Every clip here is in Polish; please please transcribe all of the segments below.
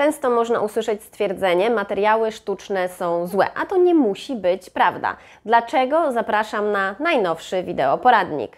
Często można usłyszeć stwierdzenie, materiały sztuczne są złe, a to nie musi być prawda. Dlaczego? Zapraszam na najnowszy wideoporadnik.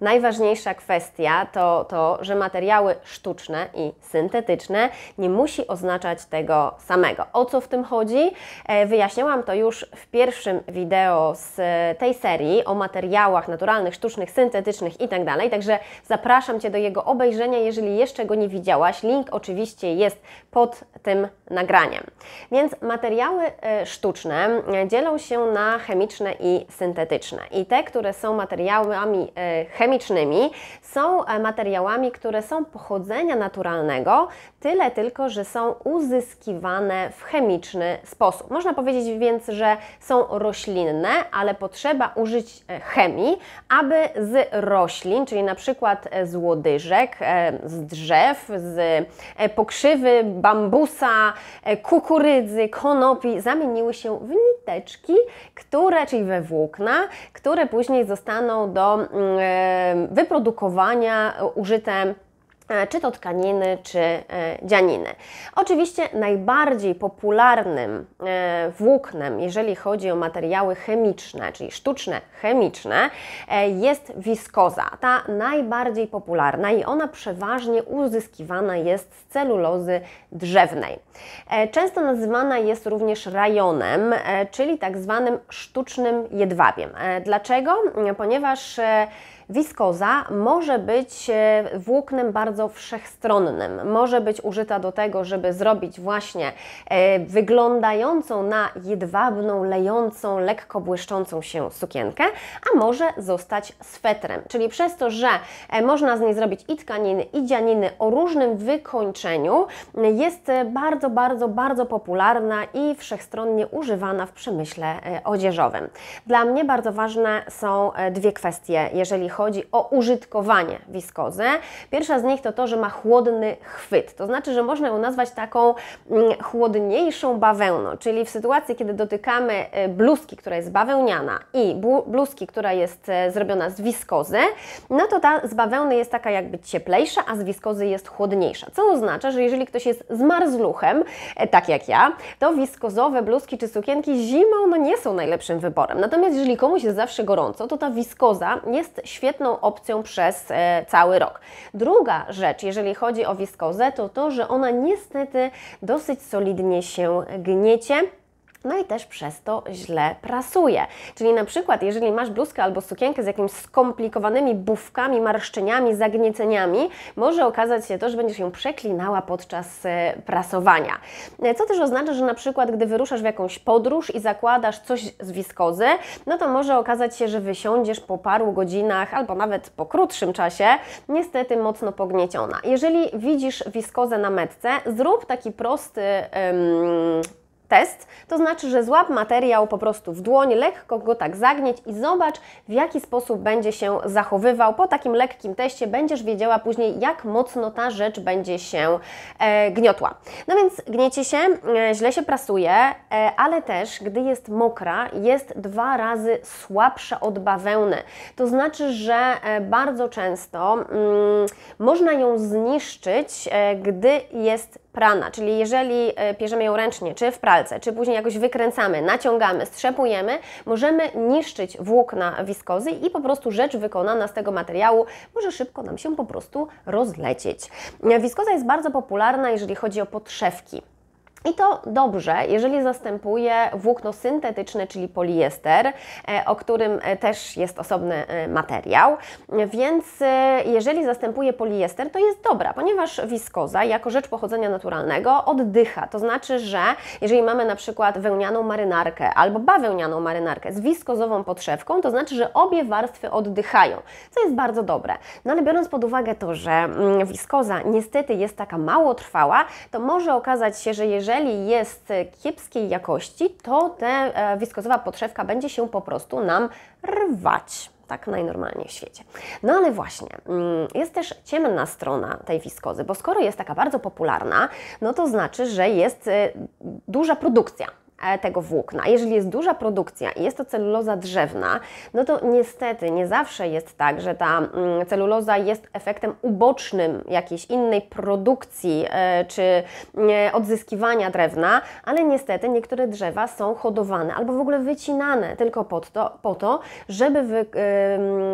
Najważniejsza kwestia to to, że materiały sztuczne i syntetyczne nie musi oznaczać tego samego. O co w tym chodzi? E, wyjaśniałam to już w pierwszym wideo z e, tej serii o materiałach naturalnych, sztucznych, syntetycznych itd. Tak także zapraszam Cię do jego obejrzenia, jeżeli jeszcze go nie widziałaś. Link oczywiście jest pod tym nagraniem. Więc materiały e, sztuczne dzielą się na chemiczne i syntetyczne. I te, które są materiałami chemicznymi, chemicznymi są e, materiałami, które są pochodzenia naturalnego, tyle tylko, że są uzyskiwane w chemiczny sposób. Można powiedzieć więc, że są roślinne, ale potrzeba użyć e, chemii, aby z roślin, czyli na przykład e, z łodyżek, z drzew, z pokrzywy, bambusa, kukurydzy, konopi, zamieniły się w niteczki, które, czyli we włókna, które później zostaną do mm, wyprodukowania użyte e, czy to tkaniny, czy e, dzianiny. Oczywiście najbardziej popularnym e, włóknem, jeżeli chodzi o materiały chemiczne, czyli sztuczne chemiczne, jest wiskoza, ta najbardziej popularna i ona przeważnie uzyskiwana jest z celulozy drzewnej. Często nazywana jest również rajonem, czyli tak zwanym sztucznym jedwabiem. Dlaczego? Ponieważ Wiskoza może być e, włóknem bardzo wszechstronnym. Może być użyta do tego, żeby zrobić właśnie e, wyglądającą na jedwabną, lejącą, lekko błyszczącą się sukienkę, a może zostać swetrem. Czyli przez to, że e, można z niej zrobić i tkaniny, i dzianiny o różnym wykończeniu, jest bardzo, bardzo, bardzo popularna i wszechstronnie używana w przemyśle odzieżowym. Dla mnie bardzo ważne są dwie kwestie, jeżeli chodzi chodzi o użytkowanie wiskozy. Pierwsza z nich to to, że ma chłodny chwyt. To znaczy, że można ją nazwać taką mm, chłodniejszą bawełną, czyli w sytuacji, kiedy dotykamy e, bluzki, która jest bawełniana i bluzki, która jest e, zrobiona z wiskozy, no to ta z bawełny jest taka jakby cieplejsza, a z wiskozy jest chłodniejsza. Co oznacza, że jeżeli ktoś jest zmarzluchem, e, tak jak ja, to wiskozowe bluzki czy sukienki zimą no nie są najlepszym wyborem. Natomiast jeżeli komuś jest zawsze gorąco, to ta wiskoza jest świetna jedną opcją przez e, cały rok. Druga rzecz, jeżeli chodzi o wiskozę, to to, że ona niestety dosyć solidnie się gniecie no i też przez to źle prasuje. Czyli na przykład, jeżeli masz bluzkę albo sukienkę z jakimiś skomplikowanymi bufkami, marszczeniami, zagnieceniami, może okazać się to, że będziesz ją przeklinała podczas e, prasowania. E, co też oznacza, że na przykład, gdy wyruszasz w jakąś podróż i zakładasz coś z wiskozy, no to może okazać się, że wysiądziesz po paru godzinach albo nawet po krótszym czasie, niestety mocno pognieciona. Jeżeli widzisz wiskozę na metce, zrób taki prosty test, to znaczy, że złap materiał po prostu w dłoń, lekko go tak zagnieć i zobacz, w jaki sposób będzie się zachowywał. Po takim lekkim teście będziesz wiedziała później, jak mocno ta rzecz będzie się e, gniotła. No więc gniecie się, e, źle się prasuje, e, ale też, gdy jest mokra, jest dwa razy słabsza od bawełny. To znaczy, że e, bardzo często mm, można ją zniszczyć, e, gdy jest prana, czyli jeżeli pierzemy e, ją ręcznie, czy w pralce, czy później jakoś wykręcamy, naciągamy, strzepujemy, możemy niszczyć włókna wiskozy i po prostu rzecz wykonana z tego materiału może szybko nam się po prostu rozlecieć. Wiskoza jest bardzo popularna, jeżeli chodzi o podszewki. I to dobrze, jeżeli zastępuje włókno syntetyczne, czyli poliester, e, o którym e, też jest osobny e, materiał. Więc jeżeli zastępuje poliester, to jest dobra, ponieważ wiskoza jako rzecz pochodzenia naturalnego oddycha. To znaczy, że jeżeli mamy na przykład wełnianą marynarkę albo bawełnianą marynarkę z wiskozową podszewką, to znaczy, że obie warstwy oddychają, co jest bardzo dobre. No ale biorąc pod uwagę to, że mm, wiskoza niestety jest taka mało trwała, to może okazać się, że jeżeli jeżeli jest kiepskiej jakości, to ta e, wiskozowa podszewka będzie się po prostu nam rwać tak najnormalniej w świecie. No ale właśnie, mm, jest też ciemna strona tej wiskozy, bo skoro jest taka bardzo popularna, no to znaczy, że jest e, duża produkcja E, tego włókna. Jeżeli jest duża produkcja i jest to celuloza drzewna, no to niestety nie zawsze jest tak, że ta mm, celuloza jest efektem ubocznym jakiejś innej produkcji e, czy odzyskiwania drewna, ale niestety niektóre drzewa są hodowane albo w ogóle wycinane tylko to, po to, żeby wy,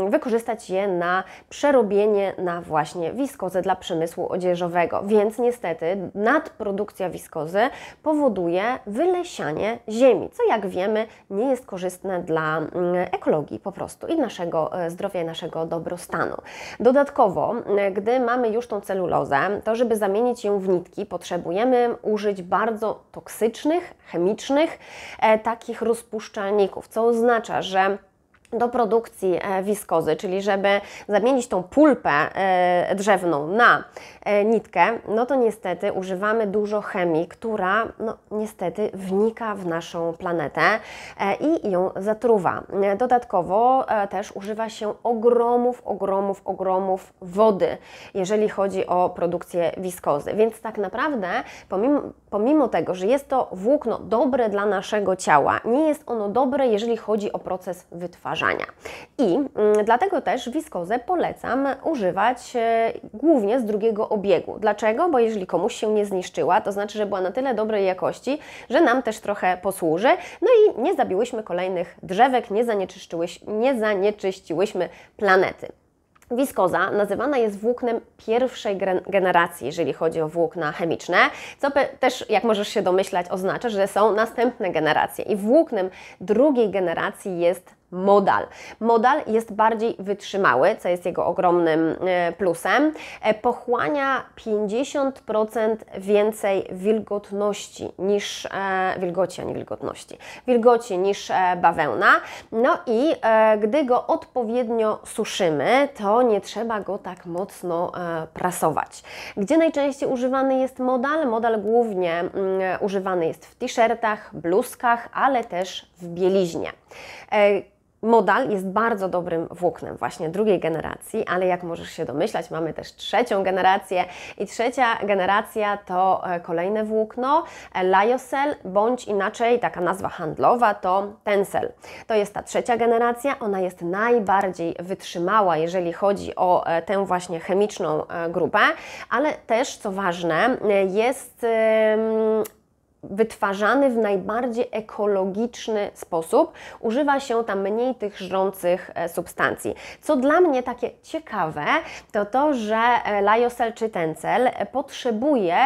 e, wykorzystać je na przerobienie na właśnie wiskozę dla przemysłu odzieżowego. Więc niestety nadprodukcja wiskozy powoduje wylesianie zanieczyszczanie ziemi, co jak wiemy nie jest korzystne dla mm, ekologii po prostu i naszego e, zdrowia, i naszego dobrostanu. Dodatkowo, e, gdy mamy już tą celulozę, to żeby zamienić ją w nitki, potrzebujemy użyć bardzo toksycznych, chemicznych, e, takich rozpuszczalników, co oznacza, że do produkcji e, wiskozy, czyli żeby zamienić tą pulpę e, drzewną na e, nitkę, no to niestety używamy dużo chemii, która no, niestety wnika w naszą planetę i ją zatruwa. Dodatkowo też używa się ogromów, ogromów, ogromów wody, jeżeli chodzi o produkcję wiskozy. Więc tak naprawdę, pomimo, pomimo tego, że jest to włókno dobre dla naszego ciała, nie jest ono dobre, jeżeli chodzi o proces wytwarzania. I mm, dlatego też wiskozę polecam używać e, głównie z drugiego obiegu. Dlaczego? Bo jeżeli komuś się nie zniszczyła, to znaczy, że była na tyle dobrej jakości, że nam też trochę posłuży. No i nie zabiłyśmy kolejnych drzewek, nie, nie zanieczyściłyśmy planety. Wiskoza nazywana jest włóknem pierwszej generacji, jeżeli chodzi o włókna chemiczne, co też, jak możesz się domyślać, oznacza, że są następne generacje. I włóknem drugiej generacji jest modal. Modal jest bardziej wytrzymały, co jest jego ogromnym e, plusem. E, pochłania 50% więcej wilgotności niż e, wilgoci, a nie wilgotności. Wilgoci niż bawełna. No i gdy go odpowiednio suszymy, to nie trzeba go tak mocno prasować. Gdzie najczęściej używany jest modal? Modal głównie mm, używany jest w t-shirtach, bluzkach, ale też w bieliźnie. E, modal jest bardzo dobrym włóknem właśnie drugiej generacji, ale jak możesz się domyślać, mamy też trzecią generację i trzecia generacja to e, kolejne włókno e, Lyocell, bądź inaczej taka nazwa handlowa to Tencel. To jest ta trzecia generacja, ona jest najbardziej wytrzymała, jeżeli chodzi o tę właśnie chemiczną grupę, ale też, co ważne, jest wytwarzany w najbardziej ekologiczny sposób. Używa się tam mniej tych żrących e, substancji. Co dla mnie takie ciekawe, to to, że e, lajosel czy tencel e, potrzebuje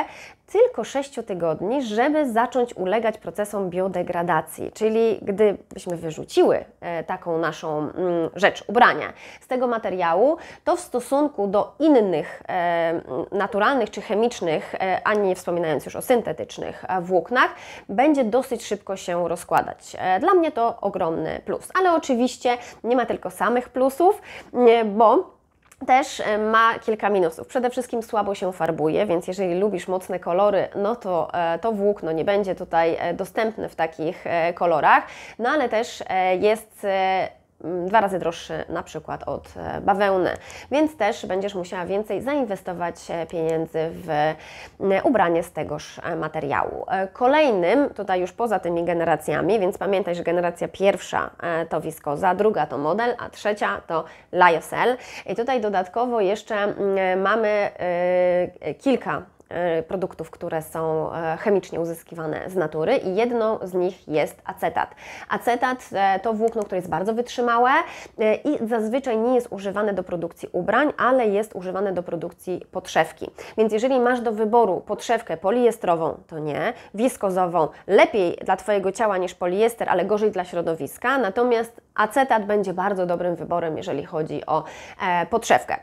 tylko 6 tygodni, żeby zacząć ulegać procesom biodegradacji. Czyli gdybyśmy wyrzuciły e, taką naszą mm, rzecz, ubrania z tego materiału, to w stosunku do innych e, naturalnych czy chemicznych, e, ani nie wspominając już o syntetycznych włóknach, będzie dosyć szybko się rozkładać. Dla mnie to ogromny plus. Ale oczywiście nie ma tylko samych plusów, bo też y, ma kilka minusów. Przede wszystkim słabo się farbuje, więc jeżeli lubisz mocne kolory, no to e, to włókno nie będzie tutaj e, dostępne w takich e, kolorach, no ale też jest Mm, dwa razy droższy na przykład od e, bawełny, więc też będziesz musiała więcej zainwestować e, pieniędzy w mm, ubranie z tegoż e, materiału. Kolejnym, tutaj już poza tymi generacjami, więc pamiętaj, że generacja pierwsza to wiskoza, druga to model, a trzecia to lyocell. I tutaj dodatkowo jeszcze mm, mamy kilka E, produktów, które są e, chemicznie uzyskiwane z natury i jedną z nich jest acetat. Acetat e, to włókno, które jest bardzo wytrzymałe i zazwyczaj nie jest używane do produkcji ubrań, ale jest używane do produkcji podszewki. Więc jeżeli masz do wyboru podszewkę poliestrową, to nie, wiskozową, lepiej dla Twojego ciała niż poliester, ale gorzej dla środowiska, natomiast acetat będzie bardzo dobrym wyborem, jeżeli chodzi o podszewkę.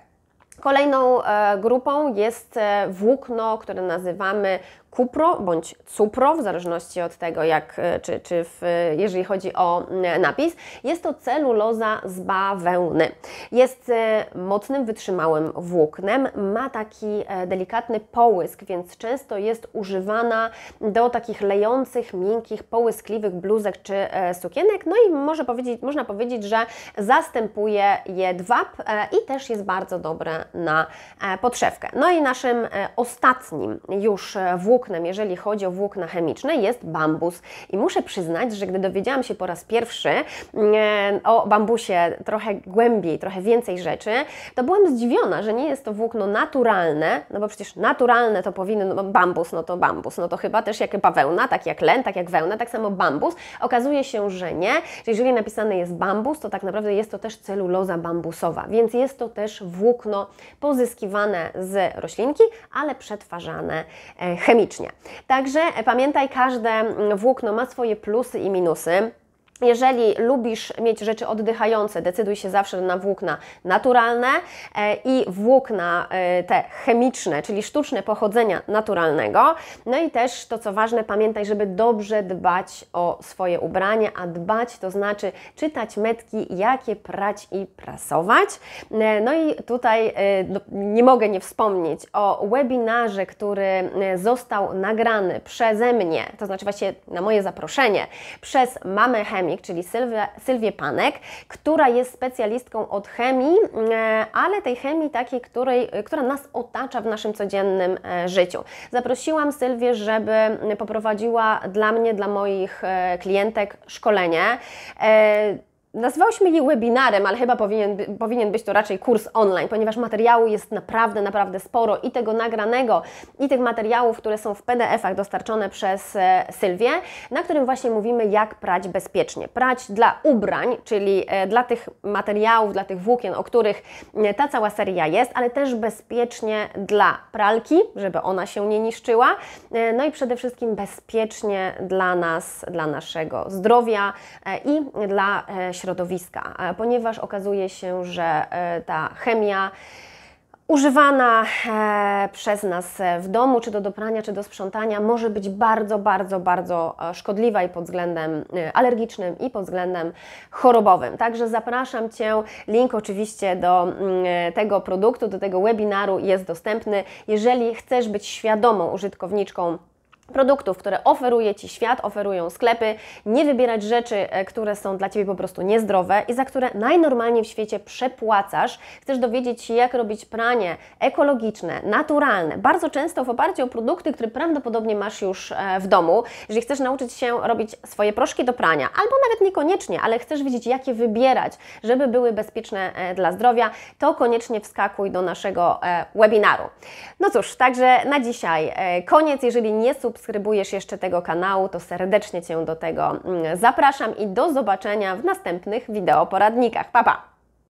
Kolejną e, grupą jest e, włókno, które nazywamy kupro bądź cupro, w zależności od tego, jak, e, czy, czy w, e, jeżeli chodzi o e, napis. Jest to celuloza z bawełny. Jest mocnym, wytrzymałym włóknem, ma taki delikatny połysk, więc często jest używana do takich lejących, miękkich, połyskliwych bluzek czy sukienek. No i może powiedzieć, można powiedzieć, że zastępuje je i też jest bardzo dobre na podszewkę. No i naszym ostatnim już włóknem, włóknem, jeżeli chodzi o włókna chemiczne, jest bambus. I muszę przyznać, że gdy dowiedziałam się po raz pierwszy mm, e, o bambusie trochę głębiej, trochę więcej rzeczy, to byłam zdziwiona, że nie jest to włókno naturalne, no bo przecież naturalne to powinno, no bambus, no to bambus, no to chyba też jak bawełna, tak jak len, tak jak wełna, tak samo bambus. Okazuje się, że nie, że jeżeli napisane jest bambus, to tak naprawdę jest to też celuloza bambusowa, więc jest to też włókno pozyskiwane z roślinki, ale przetwarzane e, chemicznie. Także pamiętaj, każde mm, włókno ma swoje plusy i minusy. Jeżeli lubisz mieć rzeczy oddychające, decyduj się zawsze na włókna naturalne e, i włókna e, te chemiczne, czyli sztuczne pochodzenia naturalnego. No i też to, co ważne, pamiętaj, żeby dobrze dbać o swoje ubranie, a dbać to znaczy czytać metki, jakie prać i prasować. E, no i tutaj nie mogę nie wspomnieć o webinarze, który został nagrany przeze mnie, to znaczy właśnie na moje zaproszenie, przez Mamę Chemię chemik, czyli Sylwia, Sylwię Panek, która jest specjalistką od chemii, e, ale tej chemii takiej, której, e, która nas otacza w naszym codziennym e, życiu. Zaprosiłam Sylwię, żeby poprowadziła dla mnie, dla moich klientek szkolenie. Nazwałśmy je webinarem, ale chyba powinien, powinien być to raczej kurs online, ponieważ materiału jest naprawdę, naprawdę sporo i tego nagranego, i tych materiałów, które są w PDF-ach dostarczone przez e, Sylwię, na którym właśnie mówimy, jak prać bezpiecznie. Prać dla ubrań, czyli e, dla tych materiałów, dla tych włókien, o których e, ta cała seria jest, ale też bezpiecznie dla pralki, żeby ona się nie niszczyła, no i przede wszystkim bezpiecznie dla nas, dla naszego zdrowia i dla środowiska środowiska, ponieważ okazuje się, że e, ta chemia używana e, przez nas e, w domu, czy do doprania, czy do sprzątania, może być bardzo, bardzo, bardzo szkodliwa i pod względem alergicznym, i pod względem chorobowym. Także zapraszam Cię. Link oczywiście do mm, tego produktu, do tego webinaru jest dostępny. Jeżeli chcesz być świadomą użytkowniczką, produktów, które oferuje Ci świat, oferują sklepy, nie wybierać rzeczy, e, które są dla Ciebie po prostu niezdrowe i za które najnormalniej w świecie przepłacasz. Chcesz dowiedzieć się, jak robić pranie ekologiczne, naturalne, bardzo często w oparciu o produkty, które prawdopodobnie masz już e, w domu. Jeżeli chcesz nauczyć się robić swoje proszki do prania, albo nawet niekoniecznie, ale chcesz wiedzieć, jakie wybierać, żeby były bezpieczne e, dla zdrowia, to koniecznie wskakuj do naszego webinaru. No cóż, także na dzisiaj koniec. Jeżeli nie subskrybujesz, subskrybujesz jeszcze tego kanału, to serdecznie Cię do tego mm, zapraszam i do zobaczenia w następnych wideoporadnikach. Pa, pa!